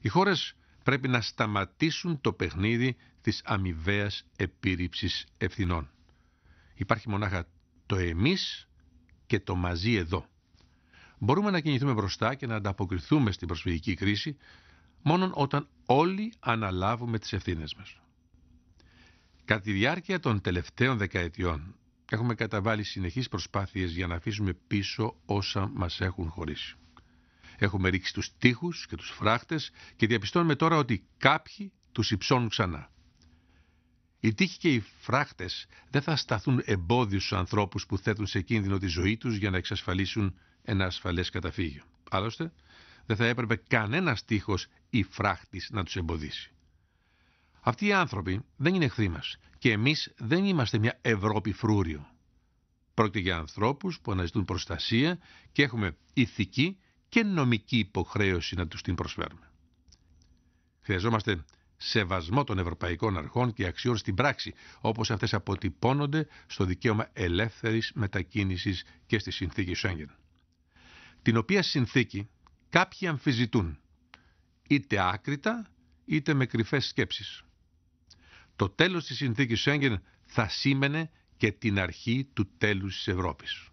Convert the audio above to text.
Οι χώρες πρέπει να σταματήσουν το παιχνίδι της αμοιβαίας επίρρυψης ευθυνών. Υπάρχει μονάχα το εμείς και το μαζί εδώ. Μπορούμε να κινηθούμε μπροστά και να ανταποκριθούμε στην προσφυγική κρίση μόνο όταν όλοι αναλάβουμε τις ευθύνες μας. Κατά τη διάρκεια των τελευταίων δεκαετιών έχουμε καταβάλει συνεχείς προσπάθειες για να αφήσουμε πίσω όσα μας έχουν χωρίσει. Έχουμε ρίξει τους τείχους και τους φράχτες και διαπιστώνουμε τώρα ότι κάποιοι τους υψώνουν ξανά. Οι τείχοι και οι φράχτες δεν θα σταθούν εμπόδιος στους ανθρώπους που θέτουν σε κίνδυνο τη ζωή τους για να εξασφαλίσουν ένα ασφαλές καταφύγιο. Άλλωστε, δεν θα έπρεπε κανένας τείχος ή φράχτης να τους εμποδίσει. Αυτοί οι άνθρωποι δεν είναι εχθροί μας και εμείς δεν είμαστε μια Ευρώπη φρούριο. Πρόκειται για ανθρώπους που αναζητούν προστασία και έχουμε ηθική και νομική υποχρέωση να τους την προσφέρουμε. Χρειαζόμαστε σεβασμό των ευρωπαϊκών αρχών και αξιών στην πράξη, όπως αυτές αποτυπώνονται στο δικαίωμα ελεύθερης μετακίνησης και στη συνθήκη Σέγγεν. Την οποία συνθήκη κάποιοι αμφιζητούν, είτε άκρητα είτε με κρυφές σκέψεις. Το τέλος της συνθήκης Σέγγεν θα σήμαινε και την αρχή του τέλους της Ευρώπης.